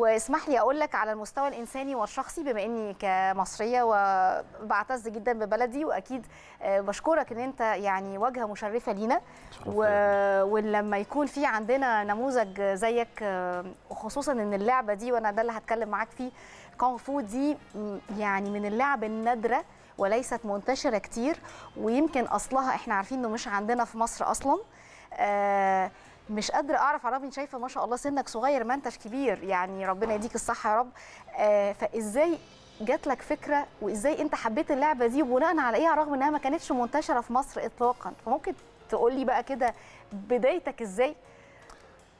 واسمح لي اقول لك على المستوى الانساني والشخصي بما اني كمصريه وبعتز جدا ببلدي واكيد آه، بشكرك ان انت يعني واجهه مشرفه لينا و... ولما يكون في عندنا نموذج زيك آه، وخصوصا ان اللعبه دي وانا ده اللي هتكلم معاك فيه كونغ فو دي يعني من اللعب النادره وليست منتشره كتير ويمكن اصلها احنا عارفين انه مش عندنا في مصر اصلا آه مش قادره اعرف عربي شايفه ما شاء الله سنك صغير ما انتش كبير يعني ربنا يديك الصحه يا رب آه فازاي جات لك فكره وازاي انت حبيت اللعبه دي وبناء على ايه رغم انها ما كانتش منتشره في مصر اطلاقا فممكن تقول لي بقى كده بدايتك ازاي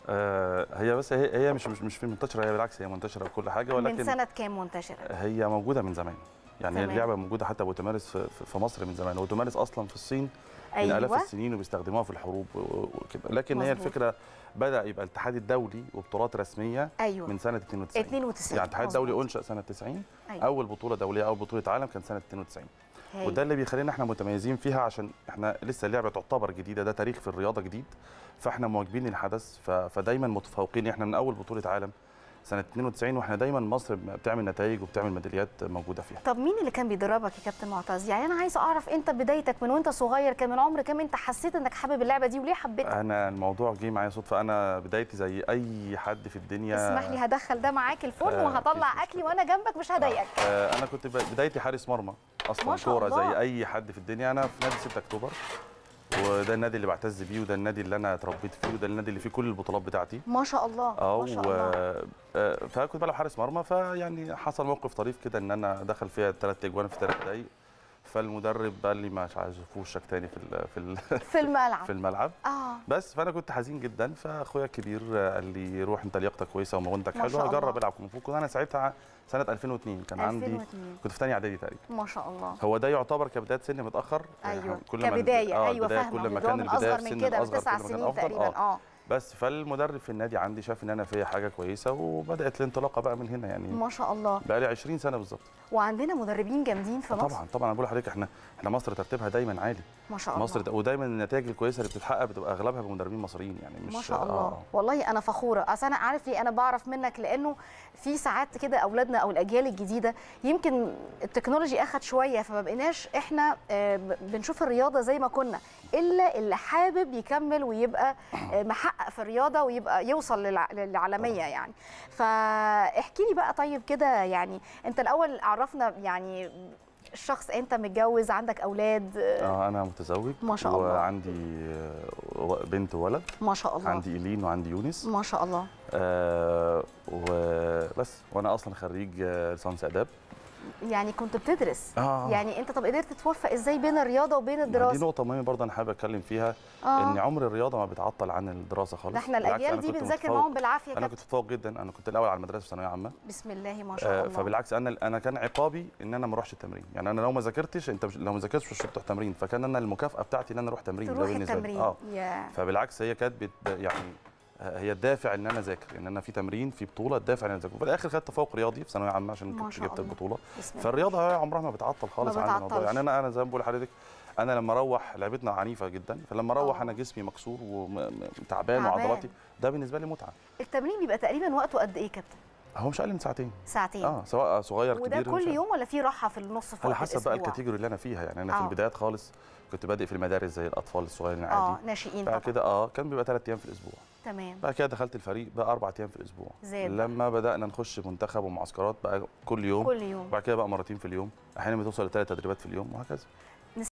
آه، هي بس هي هي مش مش, في منتشره هي بالعكس هي منتشره وكل حاجه ولكن من سنه كام منتشره هي موجوده من زمان يعني تمام. هي اللعبه موجوده حتى وتمارس في مصر من زمان وتمارس اصلا في الصين أيوة. من الاف السنين وبيستخدموها في الحروب وكده لكن مزبوط. هي الفكره بدا يبقى الاتحاد الدولي وبطولات رسميه أيوة. من سنه 92 92 يعني الاتحاد الدولي انشا سنه 90 أيوة. اول بطوله دوليه او بطوله عالم كان سنه 92 هي. وده اللي بيخلينا احنا متميزين فيها عشان احنا لسه اللعبه تعتبر جديده ده تاريخ في الرياضه جديد فاحنا مواكبين الحدث فدايما متفوقين احنا من اول بطوله عالم سنه 92 واحنا دايما مصر بتعمل نتائج وبتعمل ميداليات موجوده فيها طب مين اللي كان بيدربك يا كابتن معتز يعني انا عايزه اعرف انت بدايتك من وانت صغير كان من عمر كام انت حسيت انك حابب اللعبه دي وليه حبيتها انا الموضوع جه معايا صدفه انا بدايتي زي اي حد في الدنيا اسمح لي هدخل ده معاك الفرن آه وهطلع اكلي وانا جنبك مش هضايقك آه, آه، انا كنت بدايتي حارس مرمى اصلا كوره زي اي حد في الدنيا انا في نادي 6 اكتوبر وده النادي اللي بعتز بيه وده النادي اللي انا اتربيت فيه وده النادي اللي فيه كل البطولات بتاعتي ما شاء الله آه،, اه فكنت بلعب حارس مرمى فيعني حصل موقف طريف كده ان انا دخل فيها ثلاث اجوان في ثلاث دقائق فالمدرب قال لي ما وشك تاني في في في الملعب في الملعب آه. بس فانا كنت حزين جدا فاخويا الكبير قال لي روح انت لياقتك كويسه ومرونتك حلوه جرب العب كونغ فو كنت انا ساعتها سنه 2002 كان 2002. عندي كنت في ثانيه اعدادي تقريبا ما شاء الله هو ده يعتبر كبدايه سن متاخر ايوه كل كبدايه ما آه، ايوه فاهمه كل ما كان البدايه اصغر من كده بتسع سنين تقريبا اه, آه. بس فالمدرب في النادي عندي شاف ان انا فيا حاجه كويسه وبدات الانطلاقه بقى من هنا يعني ما شاء الله بقى لي 20 سنه بالظبط وعندنا مدربين جامدين في آه، مصر طبعا طبعا انا بقول لحضرتك احنا احنا مصر ترتيبها دايما عالي ما شاء الله مصر ودايما النتائج الكويسه اللي بتتحقق بتبقى اغلبها بمدربين مصريين يعني مش ما آه، شاء الله آه. والله انا فخوره اصل انا عارف ليه انا بعرف منك لانه في ساعات كده اولادنا او الاجيال الجديده يمكن التكنولوجي اخذ شويه فما بقيناش احنا آه، بنشوف الرياضه زي ما كنا الا اللي حابب يكمل ويبقى محقق يحقق في الرياضه ويبقى يوصل للعالميه يعني فاحكي لي بقى طيب كده يعني انت الاول عرفنا يعني الشخص انت متجوز عندك اولاد اه انا متزوج ما شاء الله وعندي بنت وولد ما شاء الله عندي ايلين وعندي يونس ما شاء الله آه وبس وانا اصلا خريج آه، لسانس اداب يعني كنت بتدرس آه. يعني انت طب قدرت توفق ازاي بين الرياضه وبين يعني الدراسه دي نقطه مهمه برضه انا حابب اتكلم فيها آه. ان عمر الرياضه ما بتعطل عن الدراسه خالص احنا الاجيال دي بنذاكر معاهم بالعافيه انا كنت متفوق جدا انا كنت الاول على المدرسه في ثانويه عامه بسم الله ما شاء آه، الله آه فبالعكس انا انا كان عقابي ان انا ما اروحش التمرين يعني انا لو ما ذاكرتش انت لو ما ذاكرتش مش هتروح تمرين فكان انا المكافاه بتاعتي ان انا اروح تمرين تروح التمرين اه yeah. فبالعكس هي كانت يعني هي الدافع ان انا اذاكر ان انا في تمرين في بطوله الدافع ان انا اذاكر وفي الاخر خدت تفوق رياضي في ثانويه عامه عشان كنت جبت البطوله فالرياضه عمرها ما بتعطل خالص عن الموضوع يعني انا انا زي ما بقول لحضرتك انا لما اروح لعبتنا عنيفه جدا فلما اروح آه. انا جسمي مكسور وتعبان وعضلاتي ده بالنسبه لي متعه التمرين بيبقى تقريبا وقته قد ايه كابتن هو مش اقل من ساعتين ساعتين اه سواء صغير وده كبير وده كل يوم ولا في راحه في النص في على حسب بقى الكاتيجوري اللي انا فيها يعني انا آه. في البدايات خالص كنت بادئ في المدارس زي الاطفال الصغيرين عادي اه ناشئين بعد كده اه كان بيبقى ثلاث ايام في الاسبوع تمام بعد كده دخلت الفريق بقى اربع ايام في الاسبوع زاد لما بدانا نخش منتخب ومعسكرات بقى كل يوم كل يوم بعد كده بقى مرتين في اليوم احيانا بتوصل لثلاث تدريبات في اليوم وهكذا